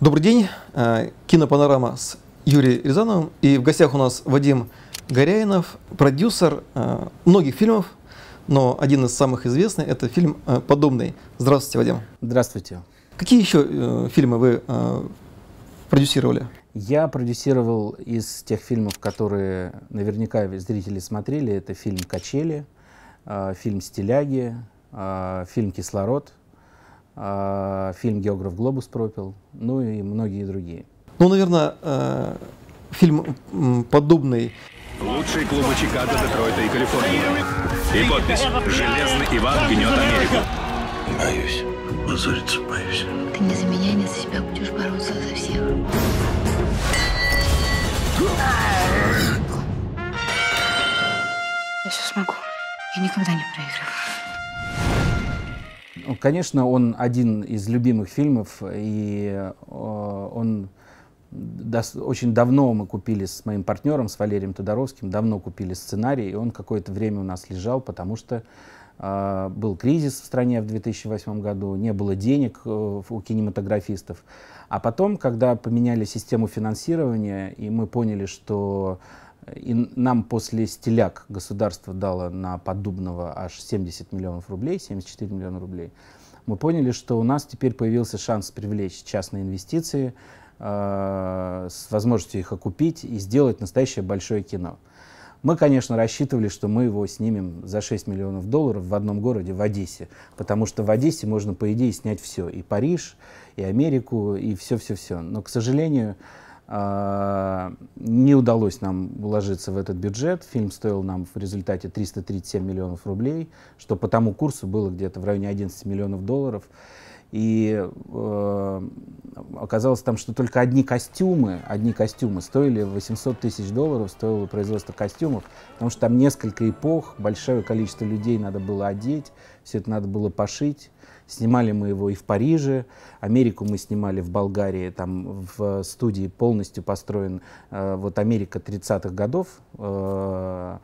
Добрый день. Э, кинопанорама с Юрием Рязановым. И в гостях у нас Вадим Горяинов, продюсер э, многих фильмов, но один из самых известных – это фильм э, «Подобный». Здравствуйте, Вадим. Здравствуйте. Какие еще фильмы вы продюсировали? Я продюсировал из тех фильмов, которые наверняка зрители смотрели. Это фильм «Качели», э, фильм «Стиляги», э, фильм «Кислород», э, фильм «Географ Глобус пропил», ну и многие другие. Ну, наверное, э, фильм подобный. Лучшие клубы Чикаго, Детройта и Калифорнии. И подпись «Железный Иван гнет Америку». Боюсь, позориться боюсь. Ты не за меня, не за себя будешь бороться а за всех. Я все смогу. Я никогда не проигрываю. Ну, конечно, он один из любимых фильмов, и э, он очень давно мы купили с моим партнером, с Валерием Тодоровским, давно купили сценарий, и он какое-то время у нас лежал, потому что а, был кризис в стране в 2008 году, не было денег э, у кинематографистов. А потом, когда поменяли систему финансирования, и мы поняли, что э, и нам после стиляк государство дало на Поддубного аж 70 миллионов рублей, 74 миллиона рублей, мы поняли, что у нас теперь появился шанс привлечь частные инвестиции, э, с возможностью их окупить и сделать настоящее большое кино. Мы, конечно, рассчитывали, что мы его снимем за 6 миллионов долларов в одном городе, в Одессе. Потому что в Одессе можно, по идее, снять все. И Париж, и Америку, и все-все-все. Но, к сожалению, а, не удалось нам уложиться в этот бюджет. Фильм стоил нам в результате 337 миллионов рублей, что по тому курсу было где-то в районе 11 миллионов долларов и э, оказалось там, что только одни костюмы, одни костюмы стоили 800 тысяч долларов, стоило производство костюмов, потому что там несколько эпох, большое количество людей надо было одеть, все это надо было пошить. Снимали мы его и в Париже, Америку мы снимали в Болгарии, там в студии полностью построен э, вот Америка 30-х годов, э,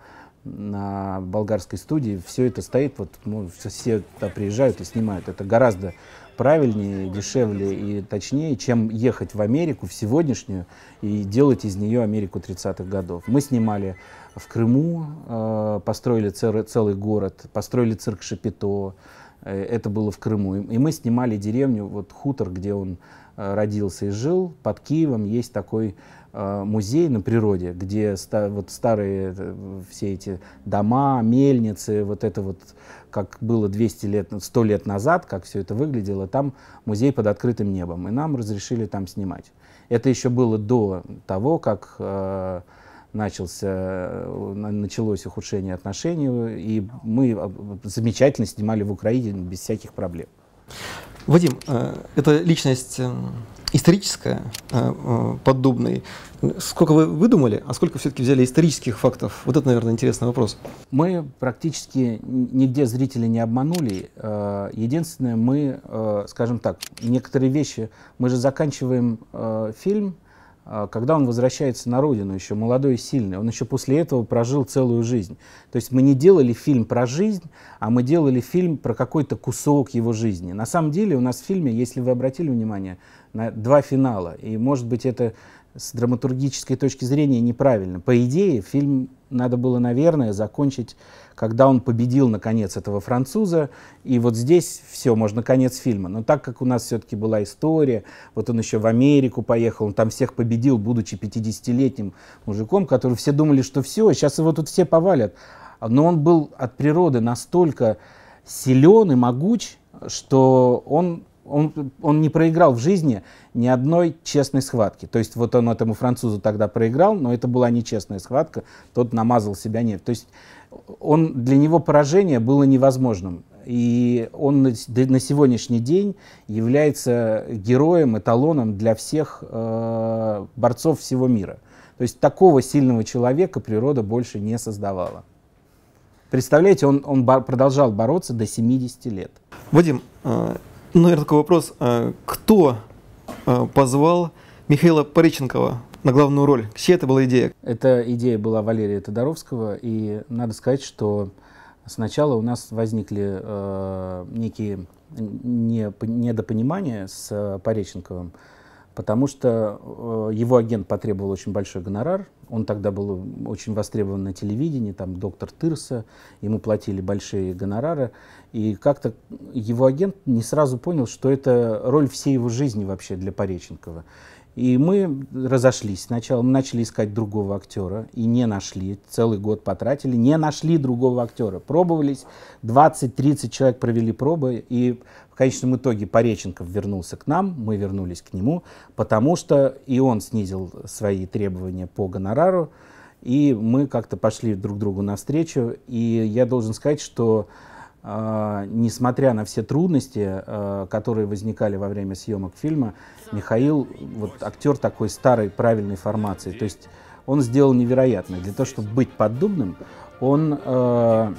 на болгарской студии все это стоит, вот ну, все туда приезжают и снимают. Это гораздо правильнее, дешевле и точнее, чем ехать в Америку в сегодняшнюю и делать из нее Америку 30-х годов. Мы снимали в Крыму, э, построили целый город, построили цирк Шапито, э, это было в Крыму. И, мы снимали деревню, вот хутор, где он э, родился и жил, под Киевом есть такой Э, музей на природе, где ста вот старые э, все эти дома, мельницы, вот это вот, как было 200 лет, 100 лет назад, как все это выглядело, там музей под открытым небом, и нам разрешили там снимать. Это еще было до того, как э, начался, э, началось ухудшение отношений, и мы замечательно снимали в Украине без всяких проблем. Вадим, это личность историческая э, э, под Сколько вы выдумали, а сколько все-таки взяли исторических фактов? Вот это, наверное, интересный вопрос. Мы практически нигде зрителей не обманули. Э, единственное, мы, скажем так, некоторые вещи... Мы же заканчиваем фильм а, когда он возвращается на родину, еще молодой и сильный, он еще после этого прожил целую жизнь. То есть мы не делали фильм про жизнь, а мы делали фильм про какой-то кусок его жизни. На самом деле у нас в фильме, если вы обратили внимание, на два финала. И, может быть, это с драматургической точки зрения неправильно. По идее, фильм надо было, наверное, закончить, когда он победил, наконец, этого француза. И вот здесь все, можно конец фильма. Но так как у нас все-таки была история, вот он еще в Америку поехал, он там всех победил, будучи 50-летним мужиком, который все думали, что все, сейчас а его тут все повалят. Но он был от природы настолько силен и могуч, что он он, он не проиграл в жизни ни одной честной схватки. То есть вот он этому французу тогда проиграл, но это была нечестная схватка, тот намазал себя нефть. То есть он, для него поражение было невозможным. И он на, сегодняшний день является героем, эталоном для всех э, борцов всего мира. То есть такого сильного человека природа больше не создавала. Представляете, он, он бо продолжал бороться до 70 лет. Вадим, э, ну, наверное, такой вопрос. А, кто а, позвал Михаила Пореченкова на главную роль? Чья это была идея? Эта идея была Валерия Тодоровского, и надо сказать, что сначала у нас возникли э, некие недопонимания с Пореченковым потому что э, его агент потребовал очень большой гонорар. Он тогда был очень востребован на телевидении, там доктор Тырса, ему платили большие гонорары. И как-то его агент не сразу понял, что это роль всей его жизни вообще для Пореченкова. И мы разошлись. Сначала мы начали искать другого актера и не нашли. Целый год потратили, не нашли другого актера. Пробовались, 20-30 человек провели пробы, и в конечном итоге Пореченков вернулся к нам, мы вернулись к нему, потому что и он снизил свои требования по гонорару, и мы как-то пошли друг другу навстречу. И я должен сказать, что а, несмотря на все трудности, а, которые возникали во время съемок фильма, Михаил, вот актер такой старой правильной формации, то есть он сделал невероятное. Для того, чтобы быть поддубным, он а,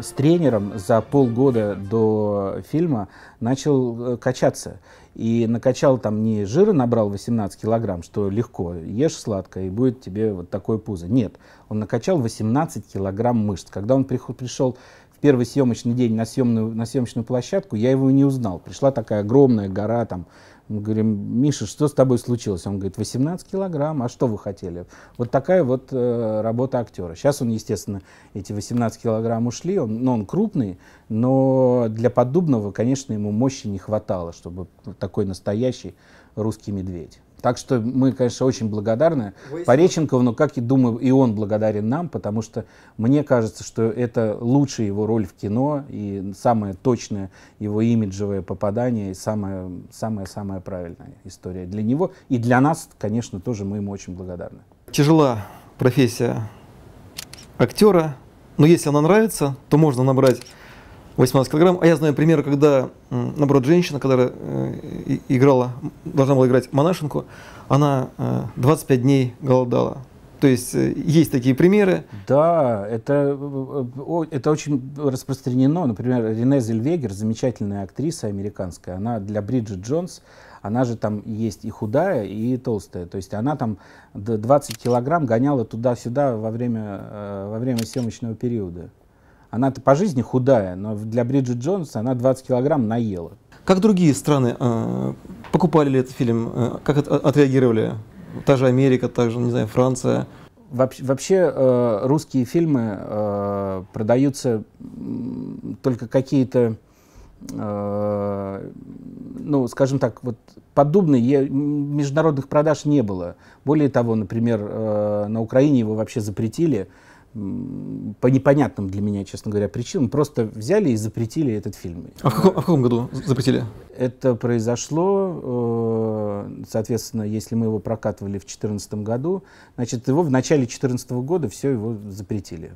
с тренером за полгода до фильма начал э, качаться. И накачал там не жира, набрал 18 килограмм, что легко, ешь сладко и будет тебе вот такое пузо. Нет, он накачал 18 килограмм мышц. Когда он пришел первый съемочный день на съемную, на съемочную площадку, я его не узнал. Пришла такая огромная гора, там, мы говорим, Миша, что с тобой случилось? Он говорит, 18 килограмм, а что вы хотели? Вот такая вот э, работа актера. Сейчас он, естественно, эти 18 килограмм ушли, он, ну, он крупный, но для подобного, конечно, ему мощи не хватало, чтобы такой настоящий русский медведь. Так что мы, конечно, очень благодарны Вы Пореченкову, но, как я думаю, и он благодарен нам, потому что мне кажется, что это лучшая его роль в кино и самое точное его имиджевое попадание и самая-самая правильная история для него. И для нас, конечно, тоже мы ему очень благодарны. Тяжела профессия актера, но если она нравится, то можно набрать 18 килограмм. А я знаю примеры, когда, наоборот, женщина, которая э, играла, должна была играть монашенку, она 25 э, дней голодала. То есть э, есть такие примеры. Да, это, это очень распространено. Например, Рене Зельвегер, замечательная актриса американская, она для Бриджит Джонс, она же там есть и худая, и толстая. То есть она там 20 килограмм гоняла туда-сюда во время, во время съемочного периода. Она-то по жизни худая, но для Бриджит Джонс она 20 килограмм наела. Как другие страны э, покупали ли этот фильм? Э, как от, отреагировали? Та же Америка, та же, не знаю, Франция. Вообще, вообще э, русские фильмы э, продаются только какие-то, э, ну, скажем так, вот подобные я, международных продаж не было. Более того, например, э, на Украине его вообще запретили по непонятным для меня, честно говоря, причинам, просто взяли и запретили этот фильм. А в каком, а в каком году запретили? Это произошло, э, соответственно, если мы его прокатывали в 2014 году, значит, его в начале 2014 года все его запретили.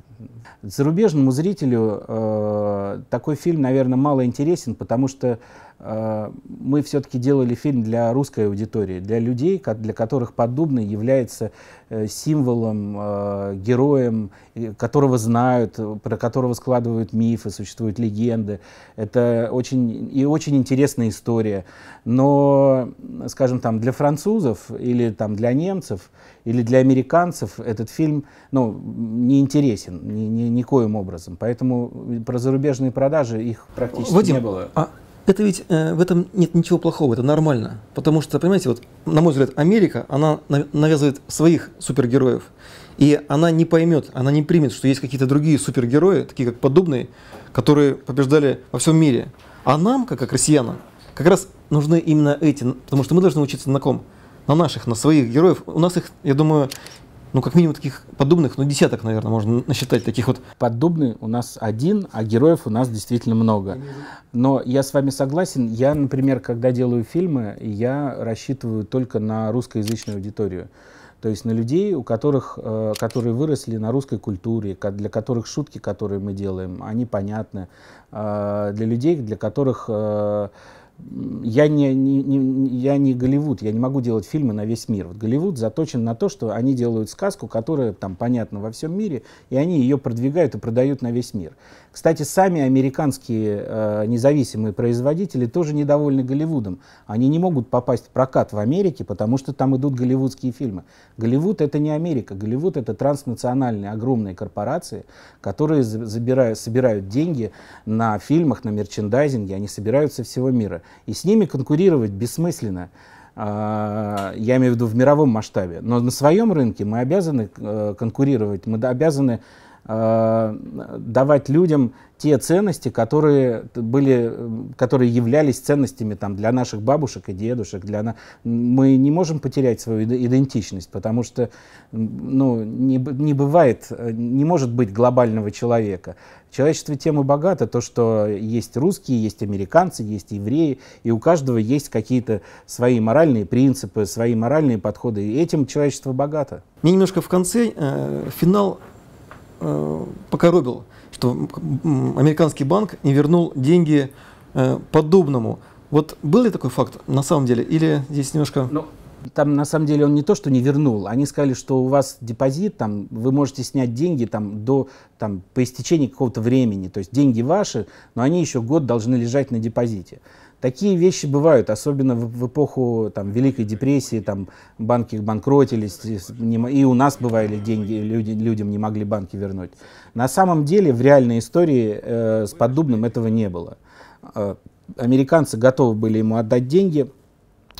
Зарубежному зрителю э, такой фильм, наверное, мало интересен, потому что Э, мы все-таки делали фильм для русской аудитории, для людей, для которых Поддубный является э, символом, э, героем, которого знают, про которого складывают мифы, существуют легенды. Это очень и очень интересная история. Но, скажем, там для французов или там для немцев или для американцев этот фильм ну, не интересен ни, ни, никоим образом. Поэтому про зарубежные продажи их практически Вадим, не было. А это ведь э, в этом нет ничего плохого, это нормально. Потому что, понимаете, вот, на мой взгляд, Америка, она навязывает своих супергероев. И она не поймет, она не примет, что есть какие-то другие супергерои, такие как подобные, которые побеждали во всем мире. А нам, как, как россиянам, как раз нужны именно эти, потому что мы должны учиться на ком? На наших, на своих героев. У нас их, я думаю, ну, как минимум таких подобных, ну, десяток, наверное, можно насчитать таких вот. Подобный у нас один, а героев у нас действительно много. Но я с вами согласен. Я, например, когда делаю фильмы, я рассчитываю только на русскоязычную аудиторию. То есть на людей, у которых, э, которые выросли на русской культуре, для которых шутки, которые мы делаем, они понятны. А для людей, для которых э, я не, не, не, я не Голливуд, я не могу делать фильмы на весь мир. Вот Голливуд заточен на то, что они делают сказку, которая там понятна во всем мире, и они ее продвигают и продают на весь мир. Кстати, сами американские э, независимые производители тоже недовольны Голливудом. Они не могут попасть в прокат в Америке, потому что там идут голливудские фильмы. Голливуд это не Америка, Голливуд это транснациональные огромные корпорации, которые забирают, собирают деньги на фильмах, на мерчендайзинге, они собираются всего мира. И с ними конкурировать бессмысленно. А, я имею в виду в мировом масштабе. Но на своем рынке мы обязаны э, конкурировать, мы обязаны Э, давать людям те ценности, которые, были, которые являлись ценностями там, для наших бабушек и дедушек. Для... Мы не можем потерять свою идентичность, потому что ну, не, не бывает, э, не может быть глобального человека. Человечество тем и богато, то, что есть русские, есть американцы, есть евреи, и у каждого есть какие-то свои моральные принципы, свои моральные подходы, и этим человечество богато. Мне немножко в конце, э, финал Э, покоробил, что американский банк не вернул деньги э, подобному. Вот был ли такой факт на самом деле, или здесь немножко... Ну, там на самом деле он не то, что не вернул, они сказали, что у вас депозит, там, вы можете снять деньги там, до, там, по истечении какого-то времени, то есть деньги ваши, но они еще год должны лежать на депозите. Такие вещи бывают, особенно в, в эпоху там, Великой депрессии, там банки банкротились, и у нас бывали деньги, люди, людям не могли банки вернуть. На самом деле в реальной истории э, с подобным этого не было. Э, американцы готовы были ему отдать деньги,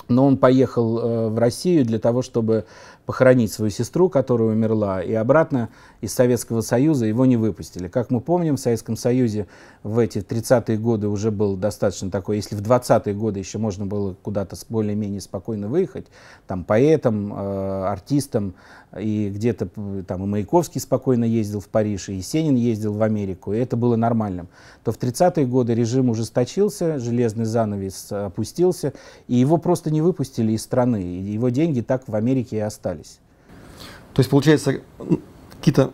но он поехал э, в Россию для того, чтобы похоронить свою сестру, которая умерла, и обратно из Советского Союза его не выпустили. Как мы помним, в Советском Союзе в эти 30-е годы уже был достаточно такой, если в 20-е годы еще можно было куда-то более-менее спокойно выехать, там поэтам, э, артистам, и где-то там и Маяковский спокойно ездил в Париж, и Есенин ездил в Америку, и это было нормальным, то в 30-е годы режим ужесточился, железный занавес опустился, и его просто просто не выпустили из страны. Его деньги так в Америке и остались. То есть, получается, какие-то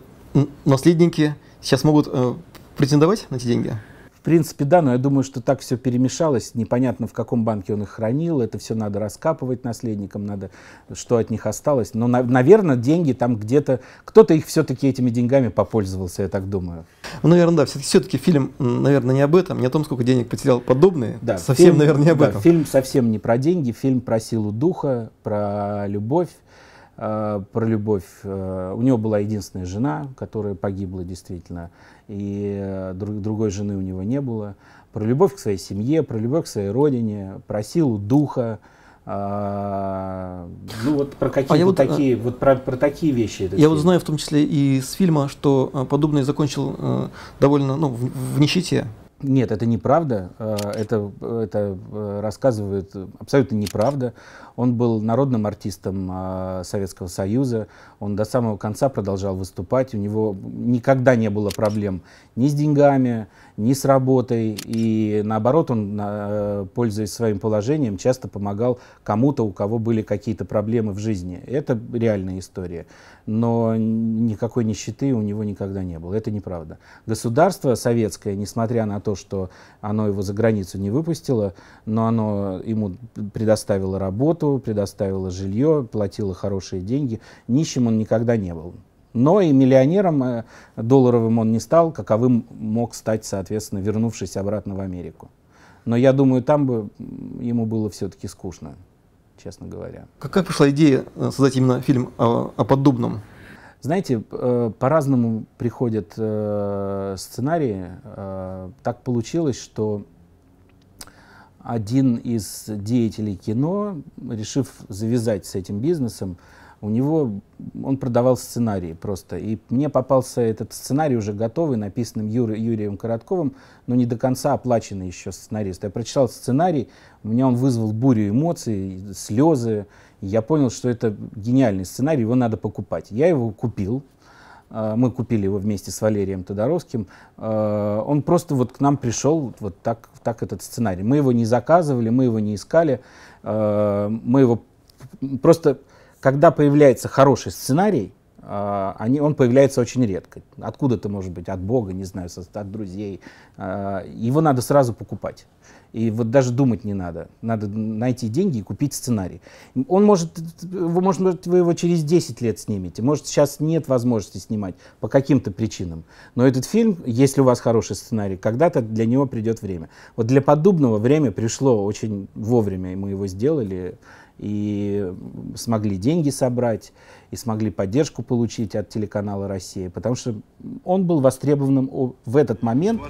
наследники сейчас могут э, претендовать на эти деньги? В принципе, да, но я думаю, что так все перемешалось. Непонятно, в каком банке он их хранил. Это все надо раскапывать наследникам, надо, что от них осталось. Но, на, наверное, деньги там где-то... Кто-то их все-таки этими деньгами попользовался, я так думаю. Ну, наверное, да. Все-таки фильм, наверное, не об этом, не о том, сколько денег потерял подобные. Да, совсем, фильм, наверное, не об да, этом. Фильм совсем не про деньги. Фильм про силу духа, про любовь. Э, про любовь. Э, у него была единственная жена, которая погибла действительно, и э, другой жены у него не было. Про любовь к своей семье, про любовь к своей родине, про силу духа. Э, ну вот про какие-то а вот, такие, вот про, про такие вещи. я фильм. вот знаю в том числе и с фильма, что подобное закончил довольно, ну, в, в нищете. Нет, это неправда. Э, это, это э, рассказывает абсолютно неправда. Он был народным артистом э, Советского Союза. Он до самого конца продолжал выступать. У него никогда не было проблем ни с деньгами, ни с работой, и наоборот, он, э, пользуясь своим положением, часто помогал кому-то, у кого были какие-то проблемы в жизни. Это реальная история, но никакой нищеты у него никогда не было, это неправда. Государство советское, несмотря на то, что оно его за границу не выпустило, но оно ему предоставило работу, предоставило жилье, платило хорошие деньги, нищим он никогда не был. Но и миллионером э, долларовым он не стал, каковым мог стать, соответственно, вернувшись обратно в Америку. Но я думаю, там бы ему было все-таки скучно, честно говоря. Какая пришла идея э, создать именно фильм о, о подобном? Знаете, э, по-разному приходят сценарии. Так получилось, что один из деятелей кино, решив завязать с этим бизнесом, у него он продавал сценарии просто. И мне попался этот сценарий уже готовый, написанным Юр, Юрием Коротковым, но не до конца оплаченный еще сценарист. Я прочитал сценарий, у меня он вызвал бурю эмоций, слезы. я понял, что это гениальный сценарий, его надо покупать. Я его купил, а, мы купили его вместе с Валерием Тодоровским, а, он просто вот к нам пришел вот так, так этот сценарий. Мы его не заказывали, мы его не искали, а, мы его просто когда появляется хороший сценарий, а, они, он появляется очень редко. Откуда это может быть? От Бога, не знаю, от друзей. А, его надо сразу покупать. И вот даже думать не надо. Надо найти деньги и купить сценарий. Он может, вы, может, вы его через 10 лет снимете. Может, сейчас нет возможности снимать по каким-то причинам. Но этот фильм, если у вас хороший сценарий, когда-то для него придет время. Вот для подобного время пришло очень вовремя, и мы его сделали и смогли деньги собрать, и смогли поддержку получить от телеканала «Россия», потому что он был востребованным в этот момент.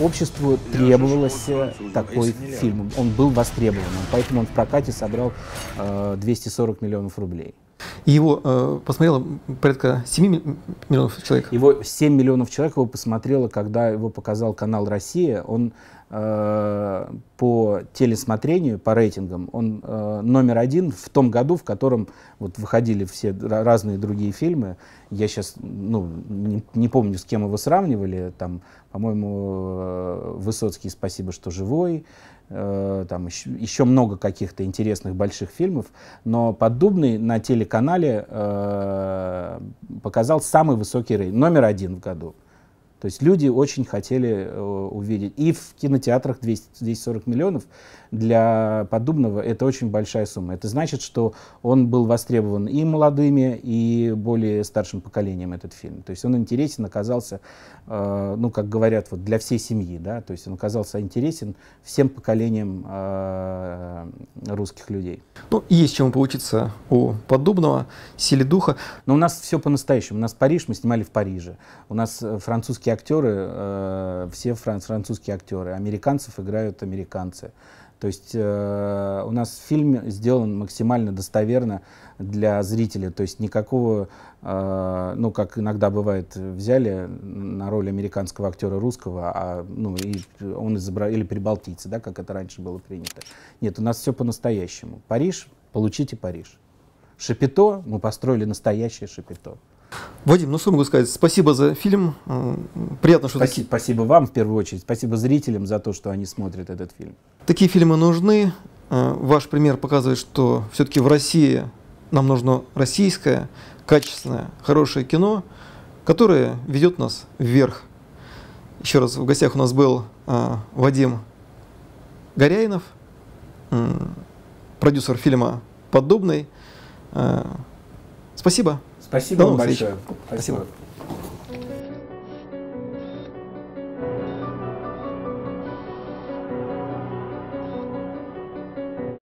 Обществу требовалось э, такой фильм. Он был востребованным, поэтому он в прокате собрал 240 э, миллионов рублей его э, посмотрело порядка 7 миллионов человек. Его 7 миллионов человек его посмотрело, когда его показал канал «Россия». Он э, по телесмотрению, по рейтингам, он э, номер один в том году, в котором вот выходили все разные другие фильмы. Я сейчас ну, не, не помню, с кем его сравнивали. Там, по-моему, э, Высоцкий «Спасибо, что живой», Э, там еще, еще много каких-то интересных больших фильмов, но «Поддубный» на телеканале э, показал самый высокий рейтинг, номер один в году. То есть люди очень хотели э, увидеть. И в кинотеатрах 200, 240 миллионов для подобного это очень большая сумма. Это значит, что он был востребован и молодыми, и более старшим поколением этот фильм. То есть он интересен оказался, э, ну, как говорят, вот для всей семьи, да, то есть он оказался интересен всем поколениям э, русских людей. Ну, есть чему получиться у подобного, силе духа. Но у нас все по-настоящему. У нас Париж, мы снимали в Париже. У нас э, французский актеры, э, все фран французские актеры, американцев играют американцы. То есть э, у нас фильм сделан максимально достоверно для зрителя. То есть никакого, э, ну как иногда бывает, взяли на роль американского актера русского, а ну и он изобрал или прибалтийцы, да, как это раньше было принято. Нет, у нас все по-настоящему. Париж, получите Париж. Шапито, мы построили настоящее шапито. Вадим, ну что могу сказать? Спасибо за фильм. Э, приятно, что... Спасибо, ты... спасибо вам в первую очередь. Спасибо зрителям за то, что они смотрят этот фильм. Такие фильмы нужны. Э, ваш пример показывает, что все-таки в России нам нужно российское, качественное, хорошее кино, которое ведет нас вверх. Еще раз, в гостях у нас был э, Вадим Горяинов, продюсер фильма «Подобный». Спасибо. Спасибо вам большое. Спасибо. Спасибо.